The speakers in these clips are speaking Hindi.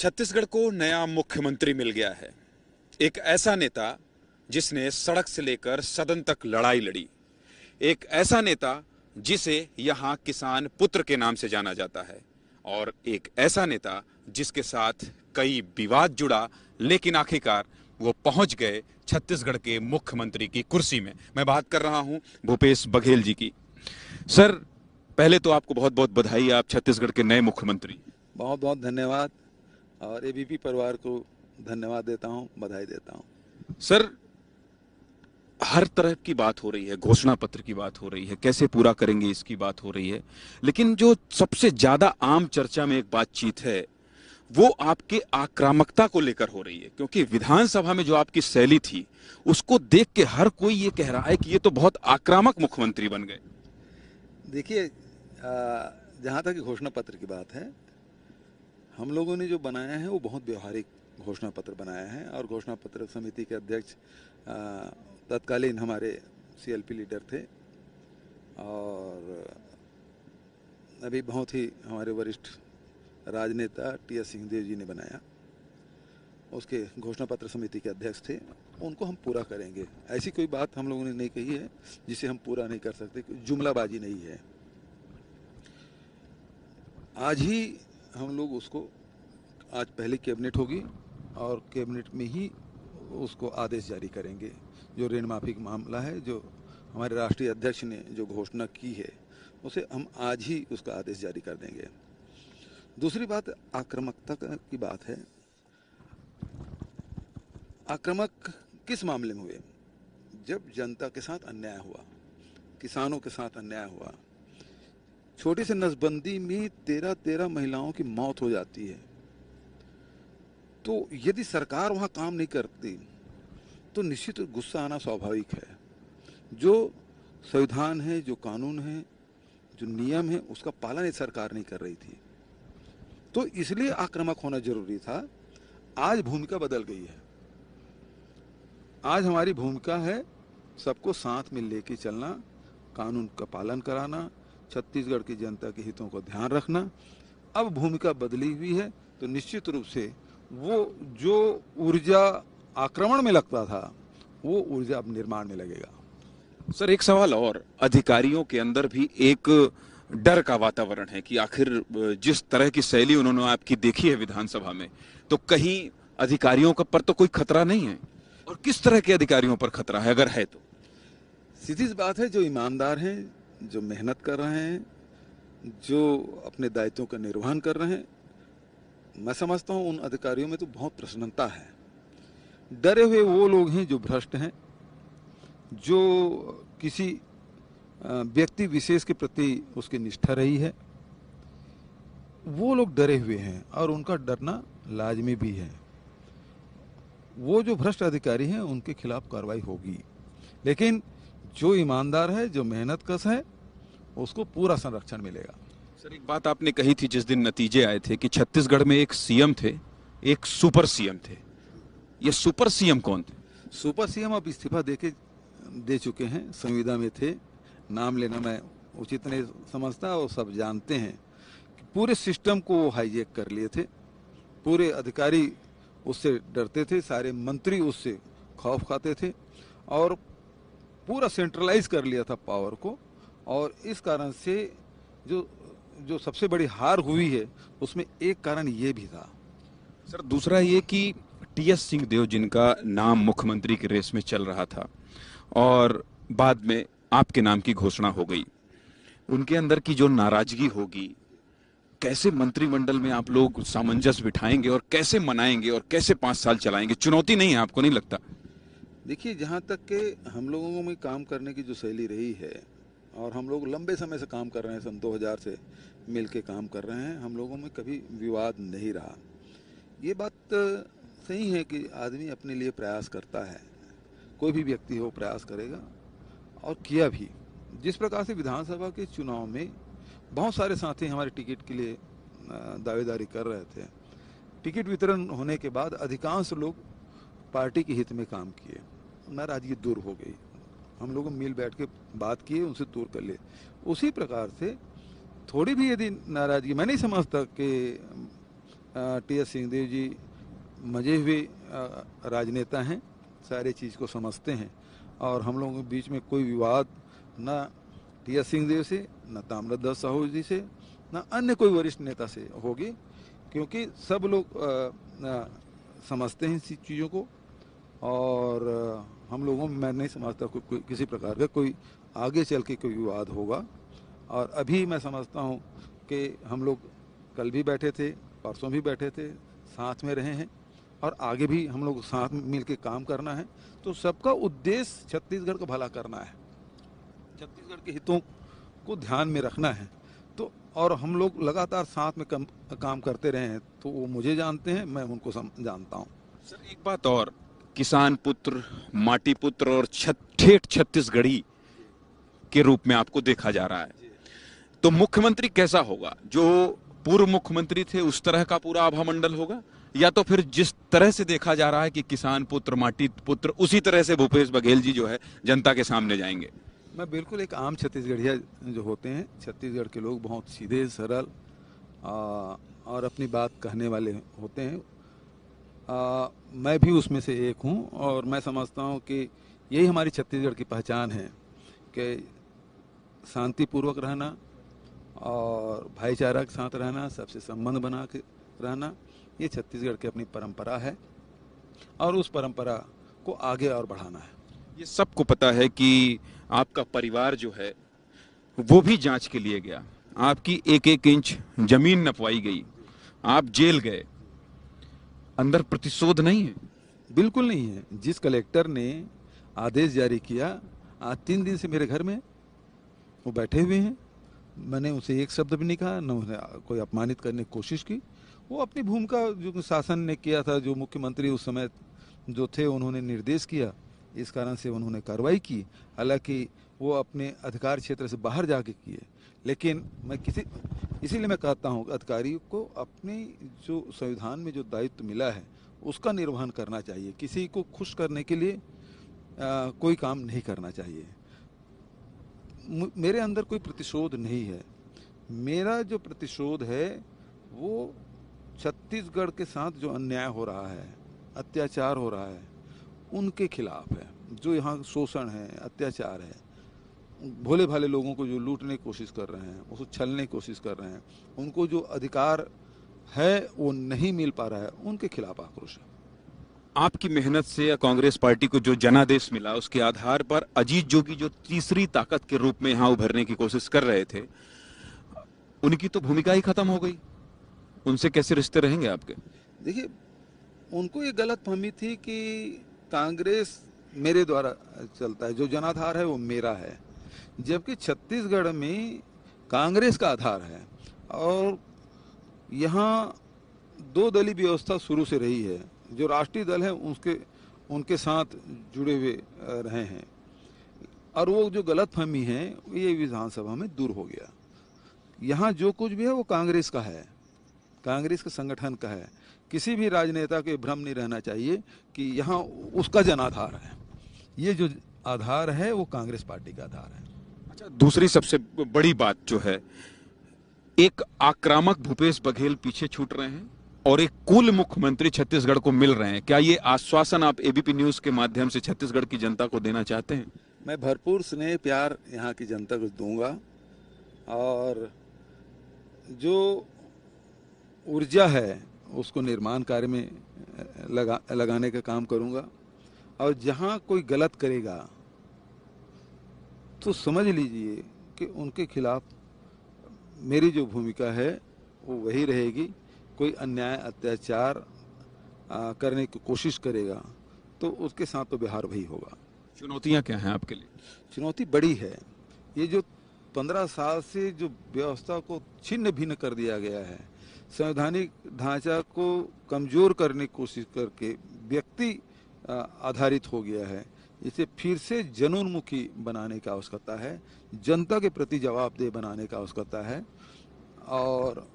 छत्तीसगढ़ को नया मुख्यमंत्री मिल गया है एक ऐसा नेता जिसने सड़क से लेकर सदन तक लड़ाई लड़ी एक ऐसा नेता जिसे यहाँ किसान पुत्र के नाम से जाना जाता है और एक ऐसा नेता जिसके साथ कई विवाद जुड़ा लेकिन आखिरकार वो पहुंच गए छत्तीसगढ़ के मुख्यमंत्री की कुर्सी में मैं बात कर रहा हूं भूपेश बघेल जी की सर पहले तो आपको बहुत बहुत बधाई आप छत्तीसगढ़ के नए मुख्यमंत्री बहुत बहुत धन्यवाद और एबीपी परिवार को धन्यवाद देता हूँ बधाई देता हूँ सर हर तरह की बात हो रही है घोषणा पत्र की बात हो रही है कैसे पूरा करेंगे इसकी बात हो रही है लेकिन जो सबसे ज्यादा आम चर्चा में एक बातचीत है वो आपके आक्रामकता को लेकर हो रही है क्योंकि विधानसभा में जो आपकी शैली थी उसको देख के हर कोई ये कह रहा है कि ये तो बहुत आक्रामक मुख्यमंत्री बन गए देखिए जहां तक घोषणा पत्र की बात है हम लोगों ने जो बनाया है वो बहुत व्यवहारिक घोषणा पत्र बनाया है और घोषणा पत्र समिति के अध्यक्ष तत्कालीन हमारे सीएलपी लीडर थे और अभी बहुत ही हमारे वरिष्ठ राजनेता टी एस सिंहदेव जी ने बनाया उसके घोषणा पत्र समिति के अध्यक्ष थे उनको हम पूरा करेंगे ऐसी कोई बात हम लोगों ने नहीं कही है जिसे हम पूरा नहीं कर सकते जुमलाबाजी नहीं है आज ही हम लोग उसको आज पहले कैबिनेट होगी और कैबिनेट में ही उसको आदेश जारी करेंगे जो ऋण माफी का मामला है जो हमारे राष्ट्रीय अध्यक्ष ने जो घोषणा की है उसे हम आज ही उसका आदेश जारी कर देंगे दूसरी बात आक्रामकता की बात है आक्रामक किस मामले में हुए जब जनता के साथ अन्याय हुआ किसानों के साथ अन्याय हुआ छोटी सी नसबंदी में तेरह तेरह महिलाओं की मौत हो जाती है तो यदि सरकार वहां काम नहीं करती तो निश्चित गुस्सा आना स्वाभाविक है जो संविधान है जो कानून है जो नियम है उसका पालन सरकार नहीं कर रही थी तो इसलिए आक्रामक होना जरूरी था आज भूमिका बदल गई है आज हमारी भूमिका है सबको साथ में लेके चलना कानून का पालन कराना छत्तीसगढ़ की जनता के हितों का ध्यान रखना अब भूमिका बदली हुई है तो निश्चित रूप से वो जो ऊर्जा आक्रमण में लगता था वो ऊर्जा अब निर्माण में लगेगा सर एक सवाल और अधिकारियों के अंदर भी एक डर का वातावरण है कि आखिर जिस तरह की शैली उन्होंने आपकी देखी है विधानसभा में तो कहीं अधिकारियों का पर तो कोई खतरा नहीं है और किस तरह के अधिकारियों पर खतरा है अगर है तो सीधी बात है जो ईमानदार हैं जो मेहनत कर रहे हैं जो अपने दायित्वों का निर्वहन कर रहे हैं मैं समझता हूं उन अधिकारियों में तो बहुत प्रसन्नता है डरे हुए वो लोग हैं जो भ्रष्ट हैं जो किसी व्यक्ति विशेष के प्रति उसकी निष्ठा रही है वो लोग डरे हुए हैं और उनका डरना लाजमी भी है वो जो भ्रष्ट अधिकारी हैं उनके खिलाफ कार्रवाई होगी लेकिन जो ईमानदार है जो मेहनत कस है उसको पूरा संरक्षण मिलेगा सर एक बात आपने कही थी जिस दिन नतीजे आए थे कि छत्तीसगढ़ में एक सीएम थे एक सुपर सीएम थे ये सुपर सीएम कौन थे सुपर सीएम अब इस्तीफा दे के दे चुके हैं संविदा में थे नाम लेना मैं उचित नहीं समझता और सब जानते हैं कि पूरे सिस्टम को वो हाईजेक कर लिए थे पूरे अधिकारी उससे डरते थे सारे मंत्री उससे खौफ खाते थे और पूरा सेंट्रलाइज कर लिया था पावर को और इस कारण से जो जो सबसे बड़ी हार हुई है उसमें एक कारण ये भी था सर दूसरा ये कि टी एस देव जिनका नाम मुख्यमंत्री की रेस में चल रहा था और बाद में आपके नाम की घोषणा हो गई उनके अंदर की जो नाराजगी होगी कैसे मंत्रिमंडल में आप लोग सामंजस्य बिठाएंगे और कैसे मनाएंगे और कैसे पांच साल चलाएंगे चुनौती नहीं है आपको नहीं लगता देखिए जहाँ तक के हम लोगों में काम करने की जो शैली रही है और हम लोग लंबे समय से काम कर रहे हैं सन 2000 से मिल के काम कर रहे हैं हम लोगों में कभी विवाद नहीं रहा ये बात सही है कि आदमी अपने लिए प्रयास करता है कोई भी व्यक्ति हो प्रयास करेगा और किया भी जिस प्रकार से विधानसभा के चुनाव में बहुत सारे साथी हमारे टिकट के लिए दावेदारी कर रहे थे टिकट वितरण होने के बाद अधिकांश लोग पार्टी के हित में काम किए नाराज़गी दूर हो गई हम लोग मिल बैठ के बात किए उनसे दूर कर लिए उसी प्रकार से थोड़ी भी यदि नाराज़गी मैं नहीं समझता कि टी एस सिंहदेव जी मजे हुए राजनेता हैं सारे चीज़ को समझते हैं और हम लोगों के बीच में कोई विवाद ना टी एस सिंहदेव से ना ताम्रदास साहू जी से ना अन्य कोई वरिष्ठ नेता से होगी क्योंकि सब लोग आ, आ, समझते हैं इस चीज़ों को और आ, हम लोगों में मैं नहीं समझता कोई, कोई किसी प्रकार का कोई आगे चल के कोई विवाद होगा और अभी मैं समझता हूँ कि हम लोग कल भी बैठे थे परसों भी बैठे थे साथ में रहे हैं और आगे भी हम लोग साथ मिल के काम करना है तो सबका उद्देश्य छत्तीसगढ़ का भला करना है छत्तीसगढ़ के हितों को ध्यान में रखना है तो और हम लोग लगातार साथ में कम, काम करते रहे हैं तो वो मुझे जानते हैं मैं उनको सम, जानता हूँ सर एक बात और किसान पुत्र माटी पुत्र और ठेठ छत्तीसगढ़ी के रूप में आपको देखा जा रहा है तो मुख्यमंत्री कैसा होगा जो पूर्व मुख्यमंत्री थे उस तरह का पूरा आभा मंडल होगा या तो फिर जिस तरह से देखा जा रहा है कि किसान पुत्र माटी पुत्र उसी तरह से भूपेश बघेल जी जो है जनता के सामने जाएंगे मैं बिल्कुल एक आम छत्तीसगढ़िया जो होते हैं छत्तीसगढ़ के लोग बहुत सीधे सरल और अपनी बात कहने वाले होते हैं मैं भी उसमें से एक हूँ और मैं समझता हूँ कि यही हमारी छत्तीसगढ़ की पहचान है कि शांतिपूर्वक रहना और भाईचारा के साथ रहना सबसे संबंध बना के रहना ये छत्तीसगढ़ की अपनी परंपरा है और उस परंपरा को आगे और बढ़ाना है ये सबको पता है कि आपका परिवार जो है वो भी जांच के लिए गया आपकी एक एक इंच जमीन नपवाई गई आप जेल गए अंदर प्रतिशोध नहीं है बिल्कुल नहीं है जिस कलेक्टर ने आदेश जारी किया आज तीन दिन से मेरे घर में वो बैठे हुए हैं मैंने उसे एक शब्द भी नहीं कहा न उन्हें कोई अपमानित करने की कोशिश की वो अपनी भूमिका जो शासन ने किया था जो मुख्यमंत्री उस समय जो थे उन्होंने निर्देश किया इस कारण से उन्होंने कार्रवाई की हालांकि वो अपने अधिकार क्षेत्र से बाहर जाके किए लेकिन मैं किसी इसीलिए मैं कहता हूँ अधिकारियों को अपने जो संविधान में जो दायित्व मिला है उसका निर्वहन करना चाहिए किसी को खुश करने के लिए आ, कोई काम नहीं करना चाहिए मेरे अंदर कोई प्रतिशोध नहीं है मेरा जो प्रतिशोध है वो छत्तीसगढ़ के साथ जो अन्याय हो रहा है अत्याचार हो रहा है उनके खिलाफ है जो यहाँ शोषण है अत्याचार है भोले भाले लोगों को जो लूटने की कोशिश कर रहे हैं उसको छलने की कोशिश कर रहे हैं उनको जो अधिकार है वो नहीं मिल पा रहा है उनके खिलाफ आक्रोश है आपकी मेहनत से या कांग्रेस पार्टी को जो जनादेश मिला उसके आधार पर अजीत जोगी जो तीसरी ताकत के रूप में यहाँ उभरने की कोशिश कर रहे थे उनकी तो भूमिका ही खत्म हो गई उनसे कैसे रिश्ते रहेंगे आपके देखिए उनको ये गलत फहमी थी कि कांग्रेस मेरे द्वारा चलता है जो जनाधार है वो मेरा है जबकि छत्तीसगढ़ में कांग्रेस का आधार है और यहाँ दो दलीय व्यवस्था शुरू से रही है जो राष्ट्रीय दल है उसके उनके साथ जुड़े हुए रहे हैं और वो जो गलत फहमी है ये विधानसभा में दूर हो गया यहाँ जो कुछ भी है वो कांग्रेस का है कांग्रेस के संगठन का है किसी भी राजनेता के भ्रम नहीं रहना चाहिए कि यहाँ उसका जन आधार है ये जो आधार है वो कांग्रेस पार्टी का आधार है दूसरी सबसे बड़ी बात जो है एक आक्रामक भूपेश बघेल पीछे छूट रहे हैं और एक कुल मुख्यमंत्री छत्तीसगढ़ को मिल रहे हैं क्या ये आश्वासन आप एबीपी न्यूज के माध्यम से छत्तीसगढ़ की जनता को देना चाहते हैं मैं भरपूर स्नेह प्यार यहाँ की जनता को दूंगा और जो ऊर्जा है उसको निर्माण कार्य में लगा लगाने का काम करूंगा और जहाँ कोई गलत करेगा तो समझ लीजिए कि उनके खिलाफ मेरी जो भूमिका है वो वही रहेगी कोई अन्याय अत्याचार करने की कोशिश करेगा तो उसके साथ तो बिहार वही होगा चुनौतियाँ क्या हैं आपके लिए चुनौती बड़ी है ये जो पंद्रह साल से जो व्यवस्था को छिन्न भिन्न कर दिया गया है संवैधानिक ढांचा को कमजोर करने की कोशिश करके व्यक्ति आधारित हो गया है इसे फिर से जनोन्मुखी बनाने का आवश्यकता है जनता के प्रति जवाबदेह बनाने का आवश्यकता है और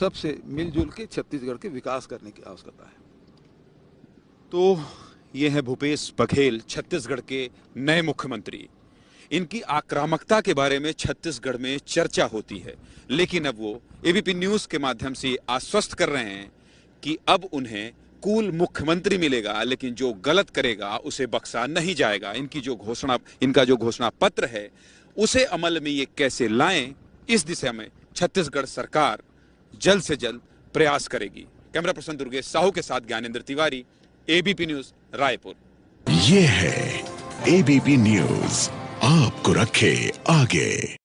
सबसे मिलजुल के छत्तीसगढ़ के विकास करने की आवश्यकता है तो ये है भूपेश बघेल छत्तीसगढ़ के नए मुख्यमंत्री इनकी आक्रामकता के बारे में छत्तीसगढ़ में चर्चा होती है लेकिन अब वो एबीपी न्यूज के माध्यम से आश्वस्त कर रहे हैं कि अब उन्हें अनुकूल मुख्यमंत्री मिलेगा लेकिन जो गलत करेगा उसे बक्सा नहीं जाएगा इनकी जो घोषणा इनका जो घोषणा पत्र है उसे अमल में ये कैसे लाएं इस दिशा में छत्तीसगढ़ सरकार जल्द से जल्द प्रयास करेगी कैमरा पर्सन दुर्गेश साहू के साथ ज्ञानेंद्र तिवारी एबीपी न्यूज रायपुर ये है एबीपी न्यूज आपको रखे आगे